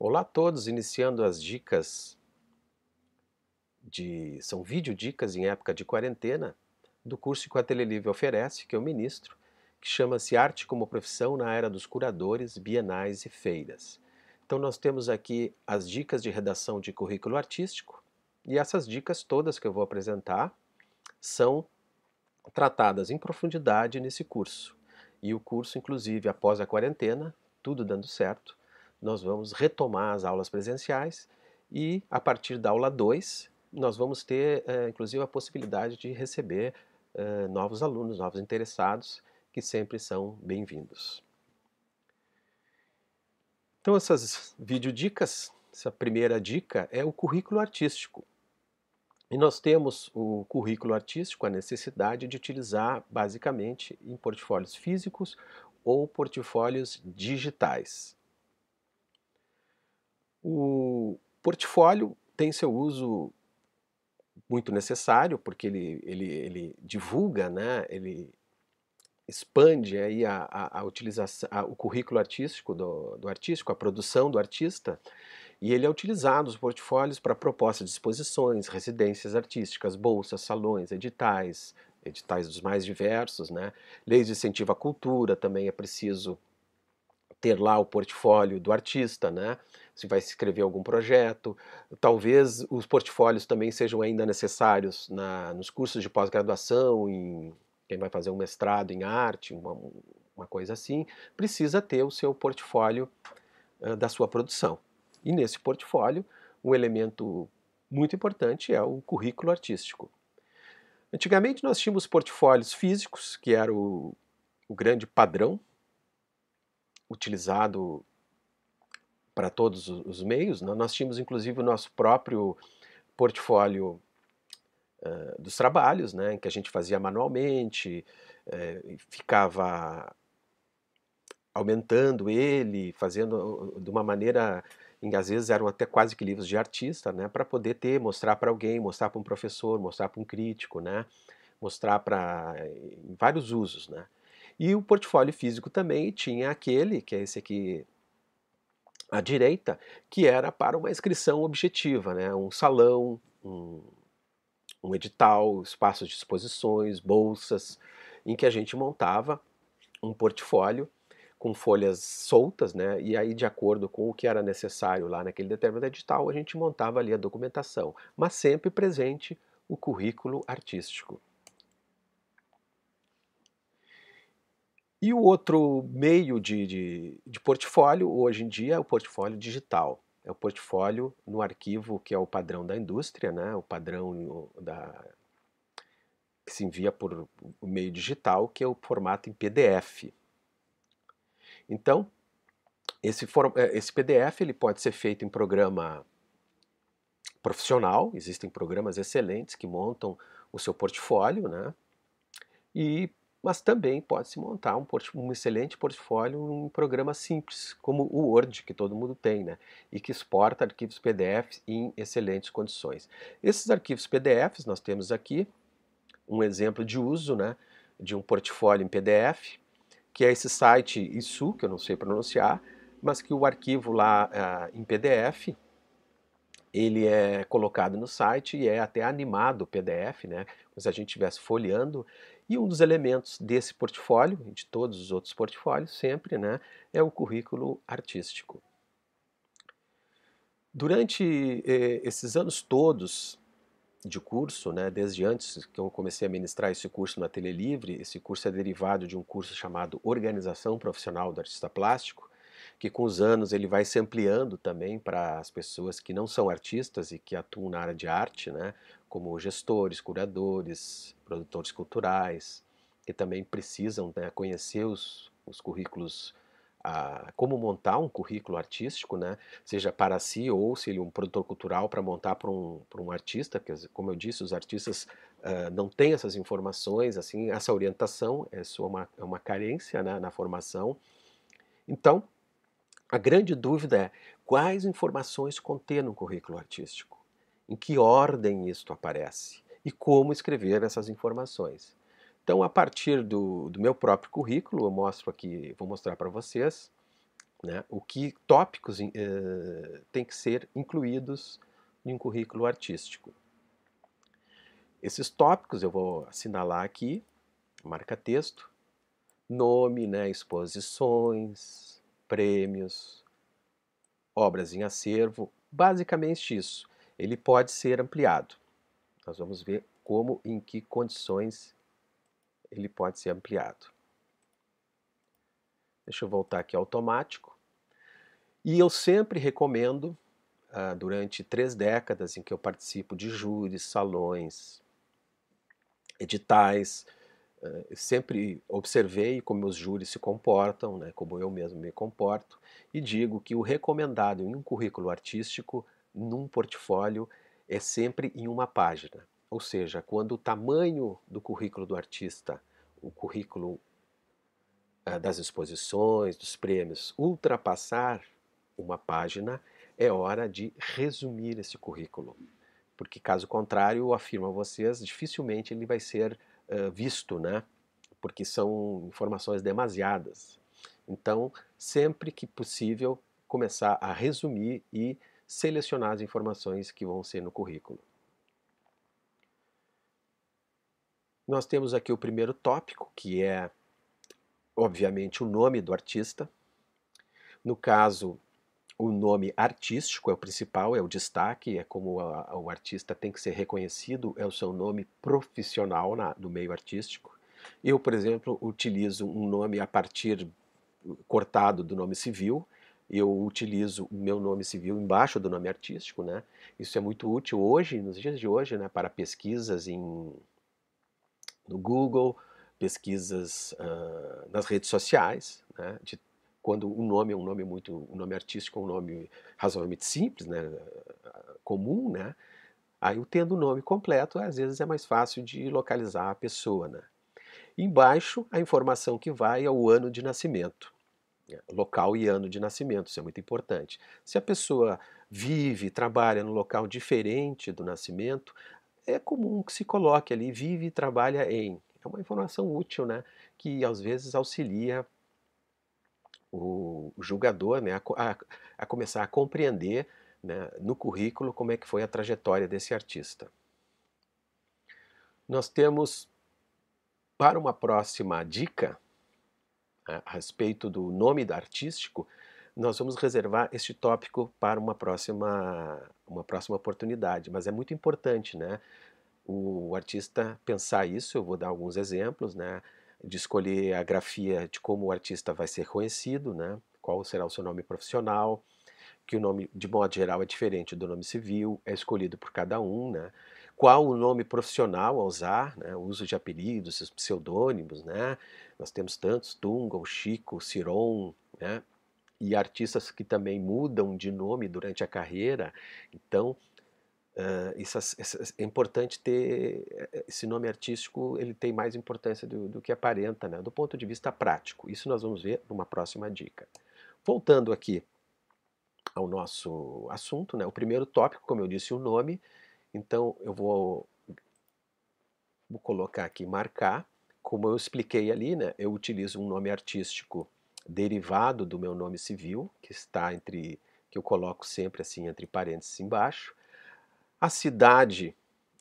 Olá a todos, iniciando as dicas de são vídeo dicas em época de quarentena do curso que o Ateliê oferece, que é o ministro, que chama-se Arte como Profissão na Era dos Curadores, Bienais e Feiras. Então nós temos aqui as dicas de redação de currículo artístico e essas dicas todas que eu vou apresentar são tratadas em profundidade nesse curso. E o curso, inclusive, após a quarentena, tudo dando certo, nós vamos retomar as aulas presenciais e a partir da aula 2 nós vamos ter eh, inclusive a possibilidade de receber eh, novos alunos, novos interessados que sempre são bem-vindos. Então essas videodicas, essa primeira dica é o currículo artístico. E nós temos o currículo artístico, a necessidade de utilizar basicamente em portfólios físicos ou portfólios digitais. O portfólio tem seu uso muito necessário, porque ele, ele, ele divulga, né? ele expande aí a, a, a utilização, a, o currículo artístico do, do artístico, a produção do artista, e ele é utilizado, os portfólios, para proposta de exposições, residências artísticas, bolsas, salões, editais, editais dos mais diversos, né? leis de incentivo à cultura também é preciso ter lá o portfólio do artista, né? Se vai se escrever algum projeto. Talvez os portfólios também sejam ainda necessários na, nos cursos de pós-graduação, em quem vai fazer um mestrado em arte, uma, uma coisa assim, precisa ter o seu portfólio uh, da sua produção. E nesse portfólio, um elemento muito importante é o currículo artístico. Antigamente nós tínhamos portfólios físicos, que era o, o grande padrão utilizado para todos os meios. Né? Nós tínhamos, inclusive, o nosso próprio portfólio uh, dos trabalhos, né? que a gente fazia manualmente, uh, ficava aumentando ele, fazendo de uma maneira em às vezes eram até quase que livros de artista, né, para poder ter, mostrar para alguém, mostrar para um professor, mostrar para um crítico, né, mostrar para vários usos, né. E o portfólio físico também tinha aquele, que é esse aqui à direita, que era para uma inscrição objetiva, né? um salão, um, um edital, espaços de exposições, bolsas, em que a gente montava um portfólio com folhas soltas, né? E aí, de acordo com o que era necessário lá naquele determinado edital, a gente montava ali a documentação, mas sempre presente o currículo artístico. E o outro meio de, de, de portfólio hoje em dia é o portfólio digital é o portfólio no arquivo que é o padrão da indústria, né? o padrão da, que se envia por meio digital, que é o formato em PDF. Então, esse, for, é, esse PDF ele pode ser feito em programa profissional, existem programas excelentes que montam o seu portfólio, né? e mas também pode-se montar um, um, excelente portfólio em um programa simples, como o Word, que todo mundo tem, né? e que exporta arquivos PDF em excelentes condições. Esses arquivos PDFs, nós temos aqui um exemplo de uso né, de um portfólio em PDF, que é esse site ISU, que eu não sei pronunciar, mas que o arquivo lá ah, em PDF, ele é colocado no site e é até animado o PDF, né? Como se a gente estivesse folheando e um dos elementos desse portfólio, de todos os outros portfólios, sempre, né, é o currículo artístico. Durante eh, esses anos todos de curso, né, desde antes que eu comecei a ministrar esse curso na Tele Livre, esse curso é derivado de um curso chamado Organização Profissional do Artista Plástico, que com os anos ele vai se ampliando também para as pessoas que não são artistas e que atuam na área de arte, né? como gestores, curadores, produtores culturais, que também precisam né, conhecer os, os currículos, ah, como montar um currículo artístico, né, seja para si ou se ele é um produtor cultural para montar para um, para um artista, porque, como eu disse, os artistas ah, não têm essas informações, assim, essa orientação, é uma, é uma carência né, na formação. Então, a grande dúvida é quais informações conter no currículo artístico? em que ordem isto aparece e como escrever essas informações. Então, a partir do, do meu próprio currículo, eu mostro aqui, vou mostrar para vocês né, o que tópicos tem eh, têm que ser incluídos em um currículo artístico. Esses tópicos eu vou assinalar aqui, marca texto, nome, né, exposições, prêmios, obras em acervo, basicamente isso ele pode ser ampliado. Nós vamos ver como e em que condições ele pode ser ampliado. Deixa eu voltar aqui automático. E eu sempre recomendo, ah, durante três décadas em que eu participo de júris, salões, editais, ah, sempre observei como os júris se comportam, né, como eu mesmo me comporto, e digo que o recomendado em um currículo artístico num portfólio é sempre em uma página. Ou seja, quando o tamanho do currículo do artista, o currículo ah, das exposições, dos prêmios, ultrapassar uma página, é hora de resumir esse currículo. Porque, caso contrário, afirmo a vocês, dificilmente ele vai ser ah, visto, né? porque são informações demasiadas. Então, sempre que possível, começar a resumir e selecionar as informações que vão ser no currículo. Nós temos aqui o primeiro tópico, que é, obviamente, o nome do artista. No caso, o nome artístico é o principal, é o destaque, é como a, o artista tem que ser reconhecido, é o seu nome profissional na, do meio artístico. Eu, por exemplo, utilizo um nome a partir cortado do nome civil, eu utilizo o meu nome civil embaixo do nome artístico, né? Isso é muito útil hoje, nos dias de hoje, né? Para pesquisas em, no Google, pesquisas uh, nas redes sociais, né? De, quando o um nome é um nome muito, um nome artístico, um nome razoavelmente simples, né? Comum, né? Aí eu tendo o nome completo, às vezes é mais fácil de localizar a pessoa, né? Embaixo, a informação que vai ao é ano de nascimento local e ano de nascimento, isso é muito importante. Se a pessoa vive, trabalha no local diferente do nascimento, é comum que se coloque ali vive e trabalha em. É uma informação útil, né? Que às vezes auxilia o julgador né, a, a começar a compreender né, no currículo como é que foi a trajetória desse artista. Nós temos para uma próxima dica a respeito do nome da artístico, nós vamos reservar este tópico para uma próxima, uma próxima oportunidade, mas é muito importante, né? O artista pensar isso, eu vou dar alguns exemplos, né? De escolher a grafia de como o artista vai ser conhecido, né? Qual será o seu nome profissional, que o nome, de modo geral, é diferente do nome civil, é escolhido por cada um, né? qual o nome profissional a usar, né? o uso de apelidos, pseudônimos, né? nós temos tantos, Tungal, Chico, Ciron, né? e artistas que também mudam de nome durante a carreira, então uh, isso, isso, é importante ter, eh, esse nome artístico ele tem mais importância do, do que aparenta, né? do ponto de vista prático, isso nós vamos ver numa próxima dica. Voltando aqui ao nosso assunto, né? o primeiro tópico, como eu disse o nome, então eu vou, vou colocar aqui marcar. Como eu expliquei ali, né, eu utilizo um nome artístico derivado do meu nome civil, que está entre que eu coloco sempre assim entre parênteses embaixo, a cidade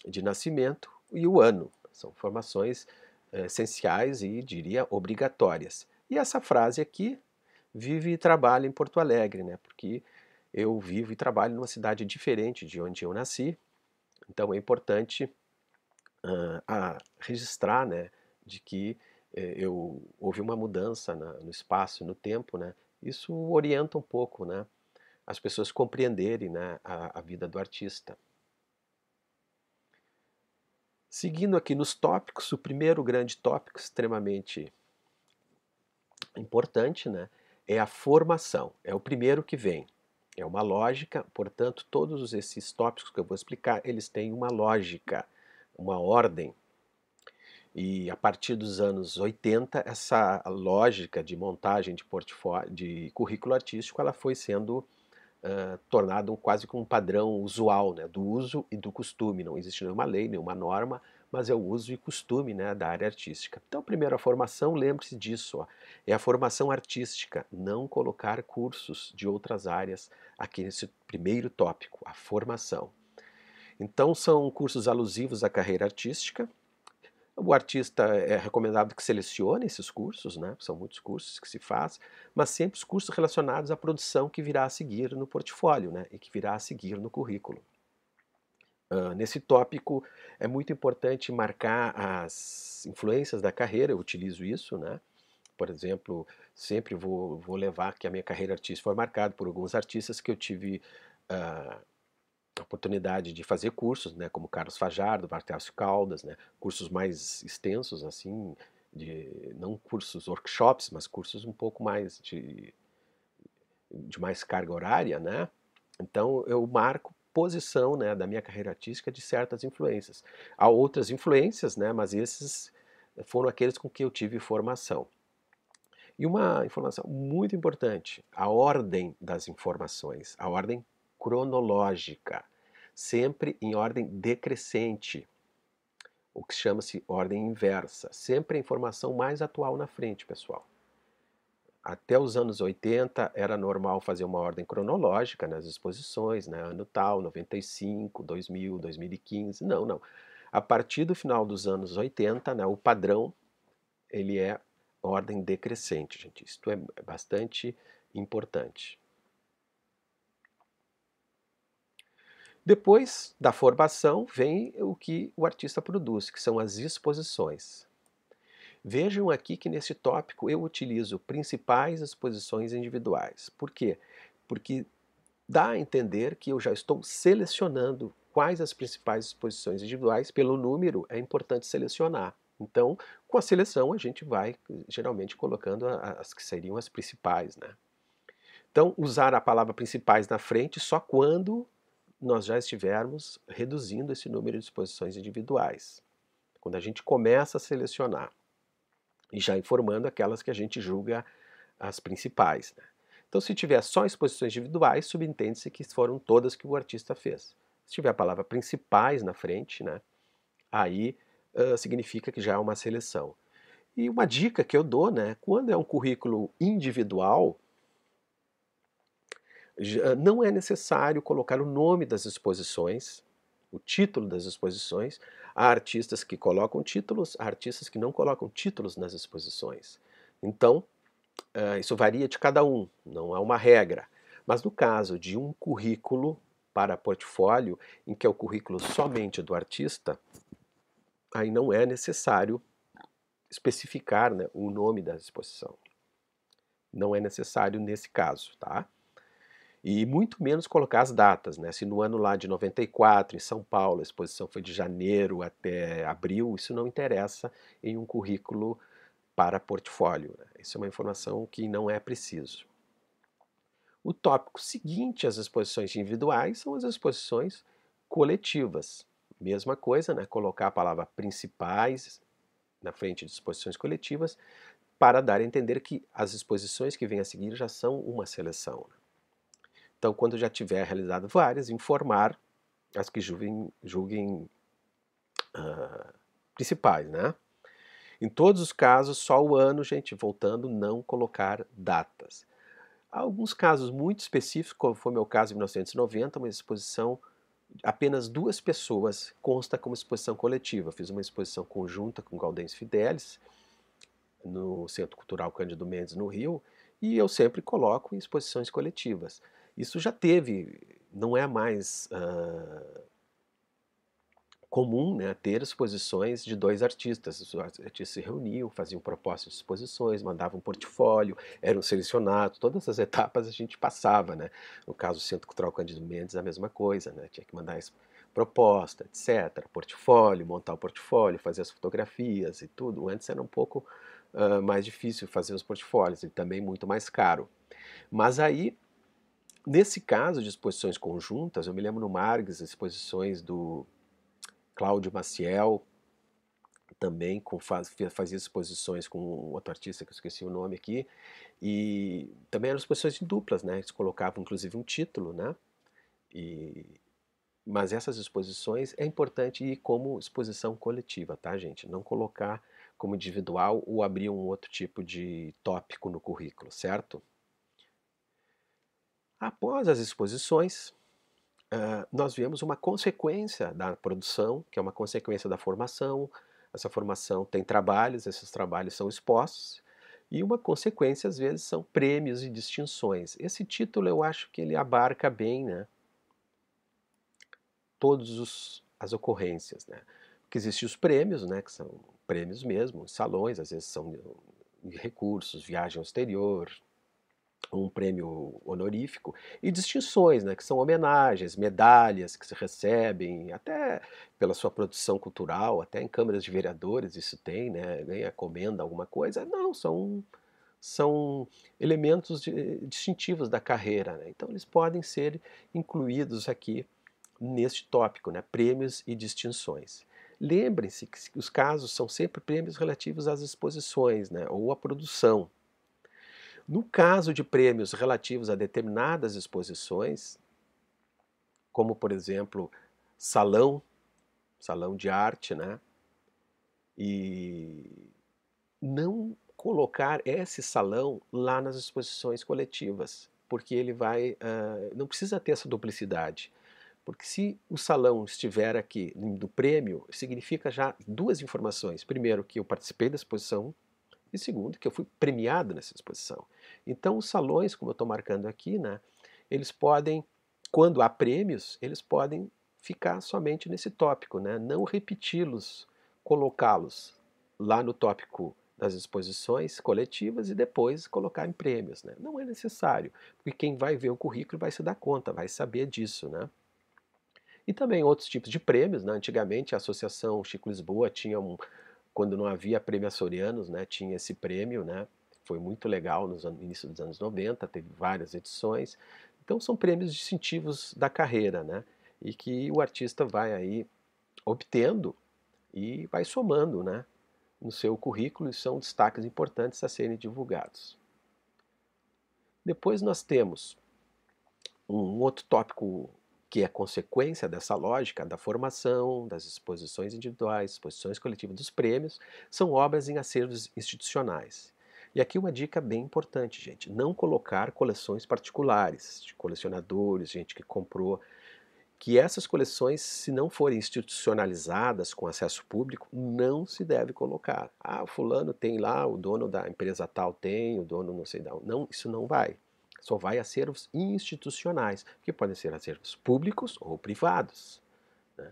de nascimento e o ano. São informações eh, essenciais e diria obrigatórias. E essa frase aqui vive e trabalha em Porto Alegre, né? Porque eu vivo e trabalho numa cidade diferente de onde eu nasci então é importante uh, a registrar né, de que eh, eu, houve uma mudança na, no espaço, no tempo. Né? Isso orienta um pouco né, as pessoas compreenderem né, a, a vida do artista. Seguindo aqui nos tópicos, o primeiro grande tópico extremamente importante né, é a formação, é o primeiro que vem. É uma lógica, portanto, todos esses tópicos que eu vou explicar, eles têm uma lógica, uma ordem. E a partir dos anos 80, essa lógica de montagem de portfólio, de currículo artístico, ela foi sendo uh, tornada quase como um padrão usual, né, do uso e do costume. Não existe nenhuma lei, nenhuma norma, mas é o uso e costume né, da área artística. Então, primeiro, a formação, lembre-se disso, ó, é a formação artística, não colocar cursos de outras áreas aqui nesse primeiro tópico, a formação. Então, são cursos alusivos à carreira artística. O artista é recomendado que selecione esses cursos, né? são muitos cursos que se faz, mas sempre os cursos relacionados à produção que virá a seguir no portfólio né? e que virá a seguir no currículo. Uh, nesse tópico é muito importante marcar as influências da carreira, eu utilizo isso, né? por exemplo, sempre vou, vou levar que a minha carreira artística foi marcada por alguns artistas que eu tive uh, oportunidade de fazer cursos, né, como Carlos Fajardo, Bartelcio Caldas, né, cursos mais extensos, assim, de, não cursos workshops, mas cursos um pouco mais de, de mais carga horária, né? Então eu marco posição né, da minha carreira artística de certas influências. Há outras influências, né, mas esses foram aqueles com que eu tive formação. E uma informação muito importante: a ordem das informações, a ordem cronológica, sempre em ordem decrescente, o que chama-se ordem inversa, sempre a informação mais atual na frente, pessoal. Até os anos 80 era normal fazer uma ordem cronológica nas exposições, né? ano tal, 95, 2000, 2015. Não, não. A partir do final dos anos 80, né, o padrão ele é ordem decrescente, gente. Isto é, é bastante importante. Depois da formação vem o que o artista produz, que são as exposições. Vejam aqui que nesse tópico eu utilizo principais exposições individuais. Por quê? Porque dá a entender que eu já estou selecionando quais as principais exposições individuais. Pelo número é importante selecionar. Então, com a seleção, a gente vai geralmente colocando as que seriam as principais, né? Então, usar a palavra principais na frente só quando nós já estivermos reduzindo esse número de exposições individuais. Quando a gente começa a selecionar e já informando aquelas que a gente julga as principais. Né? Então, se tiver só exposições individuais, subentende-se que foram todas que o artista fez. Se tiver a palavra principais na frente, né, aí significa que já é uma seleção. E uma dica que eu dou, né, quando é um currículo individual, não é necessário colocar o nome das exposições, o título das exposições. Há artistas que colocam títulos, há artistas que não colocam títulos nas exposições. Então, isso varia de cada um, não há é uma regra. Mas no caso de um currículo para portfólio, em que é o currículo somente do artista, aí não é necessário especificar né, o nome da exposição. Não é necessário nesse caso, tá? E muito menos colocar as datas, né? Se no ano lá de 94, em São Paulo, a exposição foi de janeiro até abril, isso não interessa em um currículo para portfólio. Né? Isso é uma informação que não é preciso. O tópico seguinte às exposições individuais são as exposições coletivas mesma coisa, né? colocar a palavra principais na frente de exposições coletivas para dar a entender que as exposições que vêm a seguir já são uma seleção. Né? Então, quando já tiver realizado várias, informar as que julguem, julguem uh, principais, né? Em todos os casos, só o ano, gente, voltando, não colocar datas. Há alguns casos muito específicos, como foi meu caso em 1990, uma exposição apenas duas pessoas consta como exposição coletiva. fiz uma exposição conjunta com Gaudêncio Fidelis, no Centro Cultural Cândido Mendes, no Rio, e eu sempre coloco em exposições coletivas. Isso já teve, não é mais uh, comum né, ter exposições de dois artistas. Os artistas se reuniam, faziam propostas de exposições, mandavam um portfólio, eram selecionados. Todas as etapas a gente passava. Né? No caso do Centro Cultural Cândido Mendes, a mesma coisa. Né? Tinha que mandar proposta, etc. Portfólio, montar o portfólio, fazer as fotografias e tudo. Antes era um pouco uh, mais difícil fazer os portfólios e também muito mais caro. Mas aí Nesse caso de exposições conjuntas, eu me lembro no Marx, exposições do Cláudio Maciel, também com, faz, fazia exposições com outro artista que eu esqueci o nome aqui, e também eram exposições em duplas, né? Eles colocavam inclusive um título, né? E, mas essas exposições é importante ir como exposição coletiva, tá, gente? Não colocar como individual ou abrir um outro tipo de tópico no currículo, certo? Após as exposições, uh, nós vemos uma consequência da produção, que é uma consequência da formação. Essa formação tem trabalhos, esses trabalhos são expostos, e uma consequência, às vezes, são prêmios e distinções. Esse título eu acho que ele abarca bem né, todas as ocorrências. Né? Porque existem os prêmios, né, que são prêmios mesmo, salões, às vezes são recursos, viagem ao exterior, um prêmio honorífico, e distinções, né, que são homenagens, medalhas que se recebem, até pela sua produção cultural, até em câmaras de vereadores isso tem, né, ganha comenda alguma coisa. Não, são, são elementos de, distintivos da carreira. Né, então eles podem ser incluídos aqui neste tópico, né, prêmios e distinções. Lembrem-se que os casos são sempre prêmios relativos às exposições né, ou à produção no caso de prêmios relativos a determinadas exposições, como por exemplo salão, salão de arte, né? E não colocar esse salão lá nas exposições coletivas, porque ele vai, uh, não precisa ter essa duplicidade. Porque se o salão estiver aqui do prêmio, significa já duas informações. Primeiro, que eu participei da exposição e segundo, que eu fui premiado nessa exposição. Então, os salões, como eu estou marcando aqui, né, eles podem, quando há prêmios, eles podem ficar somente nesse tópico, né, não repeti-los, colocá-los lá no tópico das exposições coletivas e depois colocar em prêmios. Né? Não é necessário, porque quem vai ver o currículo vai se dar conta, vai saber disso. Né? E também outros tipos de prêmios. Né? Antigamente, a Associação Chico Lisboa tinha um, quando não havia prêmio açorianos, né, tinha esse prêmio, né, foi muito legal nos anos, início dos anos 90, teve várias edições. Então são prêmios distintivos da carreira, né, e que o artista vai aí obtendo e vai somando, né, no seu currículo e são destaques importantes a serem divulgados. Depois nós temos um outro tópico que é consequência dessa lógica da formação, das exposições individuais, exposições coletivas dos prêmios, são obras em acervos institucionais. E aqui uma dica bem importante, gente: não colocar coleções particulares, de colecionadores, gente que comprou. Que essas coleções, se não forem institucionalizadas com acesso público, não se deve colocar. Ah, o fulano tem lá, o dono da empresa tal tem, o dono não sei da. Não, isso não vai só vai a acervos institucionais, que podem ser acervos públicos ou privados. Né?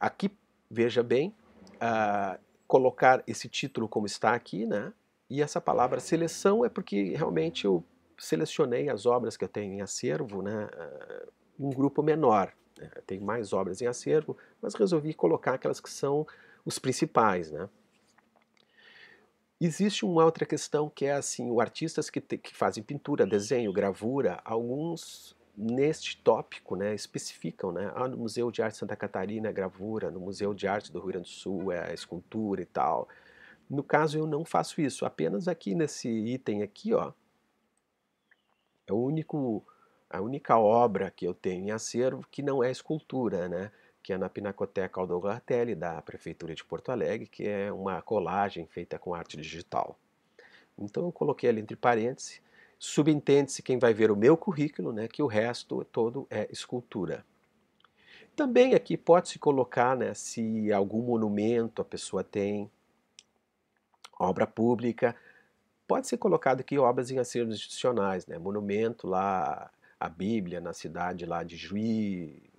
Aqui, veja bem, uh, colocar esse título como está aqui, né? e essa palavra seleção é porque realmente eu selecionei as obras que eu tenho em acervo, né? Uh, um grupo menor. Né? Tem mais obras em acervo, mas resolvi colocar aquelas que são os principais, né? Existe uma outra questão que é assim, o artistas que, te, que fazem pintura, desenho, gravura, alguns neste tópico, né, especificam, né, ah, no Museu de Arte Santa Catarina é gravura, no Museu de Arte do Rio Grande do Sul é escultura e tal. No caso eu não faço isso, apenas aqui nesse item aqui, ó, é o único, a única obra que eu tenho em acervo que não é escultura, né, que é na Pinacoteca Aldo Gartelli, da Prefeitura de Porto Alegre, que é uma colagem feita com arte digital. Então eu coloquei ali entre parênteses, subentende-se quem vai ver o meu currículo, né, que o resto todo é escultura. Também aqui pode-se colocar né, se algum monumento a pessoa tem, obra pública, pode ser colocado aqui obras em acervos institucionais, né, monumento lá, a Bíblia na cidade lá de Juiz,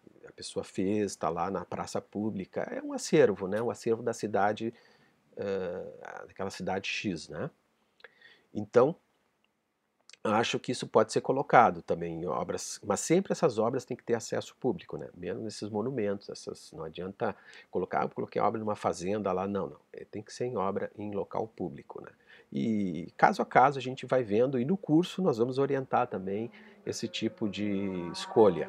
pessoa fez, está lá na praça pública, é um acervo, né? um acervo da cidade, uh, daquela cidade X. Né? Então, acho que isso pode ser colocado também em obras, mas sempre essas obras têm que ter acesso público, né? mesmo esses monumentos, essas, não adianta colocar, eu ah, coloquei a obra numa fazenda lá, não, não, é, tem que ser em obra em local público. Né? E caso a caso a gente vai vendo e no curso nós vamos orientar também esse tipo de escolha.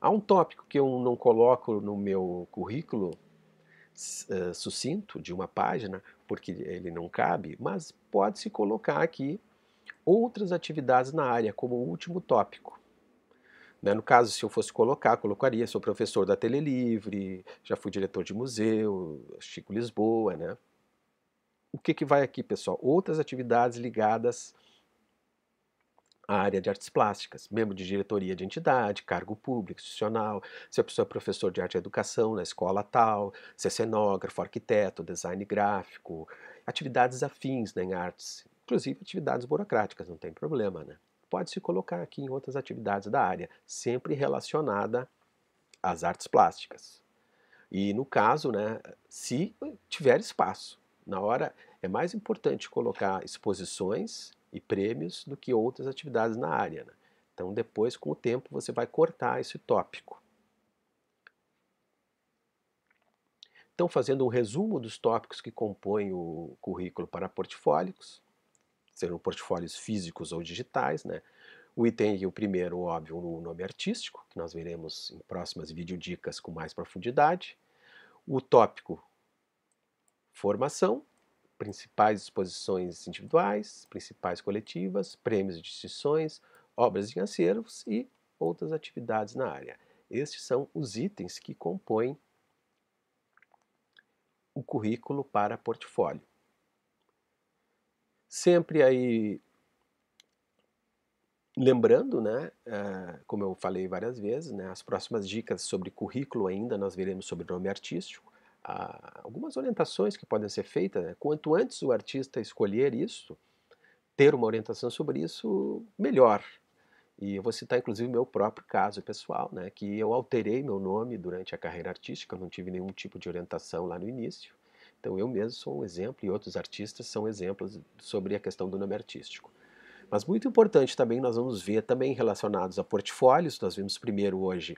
Há um tópico que eu não coloco no meu currículo uh, sucinto, de uma página, porque ele não cabe, mas pode-se colocar aqui outras atividades na área como último tópico. Né? No caso, se eu fosse colocar, colocaria, sou professor da Telelivre, já fui diretor de museu, Chico Lisboa, né? O que, que vai aqui, pessoal? Outras atividades ligadas área de artes plásticas, membro de diretoria de entidade, cargo público, institucional, se a pessoa é professor de arte e educação na escola tal, se é cenógrafo, arquiteto, design gráfico, atividades afins né, em artes, inclusive atividades burocráticas, não tem problema, né? Pode se colocar aqui em outras atividades da área, sempre relacionada às artes plásticas. E no caso, né, se tiver espaço, na hora é mais importante colocar exposições e prêmios do que outras atividades na área. Né? Então, depois, com o tempo, você vai cortar esse tópico. Então, fazendo um resumo dos tópicos que compõem o currículo para portfólios, sejam portfólios físicos ou digitais, né? O item, o primeiro, óbvio, o nome artístico, que nós veremos em próximas videodicas com mais profundidade. O tópico, formação, principais exposições individuais, principais coletivas, prêmios e distinções, obras de acervos e outras atividades na área. Estes são os itens que compõem o currículo para portfólio. Sempre aí lembrando, né, eh, como eu falei várias vezes, né, as próximas dicas sobre currículo ainda nós veremos sobre nome artístico, a, algumas orientações que podem ser feitas. Né? Quanto antes o artista escolher isso, ter uma orientação sobre isso, melhor. E eu vou citar inclusive meu próprio caso pessoal, né, que eu alterei meu nome durante a carreira artística, não tive nenhum tipo de orientação lá no início. Então eu mesmo sou um exemplo e outros artistas são exemplos sobre a questão do nome artístico. Mas muito importante também nós vamos ver também relacionados a portfólios, nós vimos primeiro hoje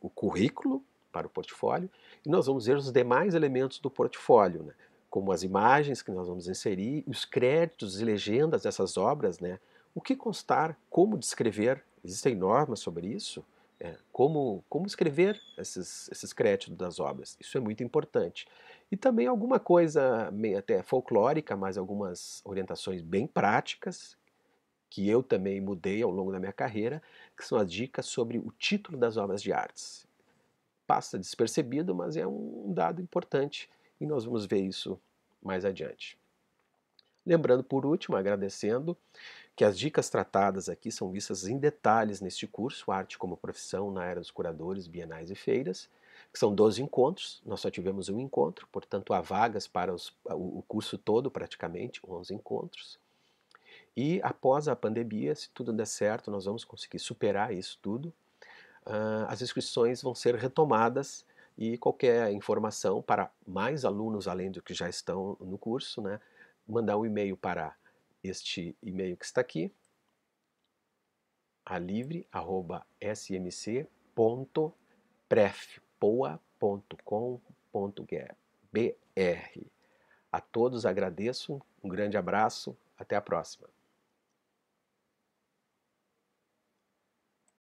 o currículo, para o portfólio e nós vamos ver os demais elementos do portfólio, né? como as imagens que nós vamos inserir, os créditos e legendas dessas obras, né? o que constar, como descrever, existem normas sobre isso, é, como, como escrever esses, esses créditos das obras, isso é muito importante. E também alguma coisa meio até folclórica, mas algumas orientações bem práticas, que eu também mudei ao longo da minha carreira, que são as dicas sobre o título das obras de artes passa despercebido, mas é um dado importante e nós vamos ver isso mais adiante. Lembrando, por último, agradecendo que as dicas tratadas aqui são vistas em detalhes neste curso Arte como Profissão na Era dos Curadores, Bienais e Feiras, que são 12 encontros, nós só tivemos um encontro, portanto há vagas para os, o curso todo praticamente, 11 encontros. E após a pandemia, se tudo der certo, nós vamos conseguir superar isso tudo uh, as inscrições vão ser retomadas e qualquer informação para mais alunos além do que já estão no curso, né, mandar um e-mail para este e-mail que está aqui, alivre.smc.prefpoa.com.br. A todos agradeço, um grande abraço, até a próxima.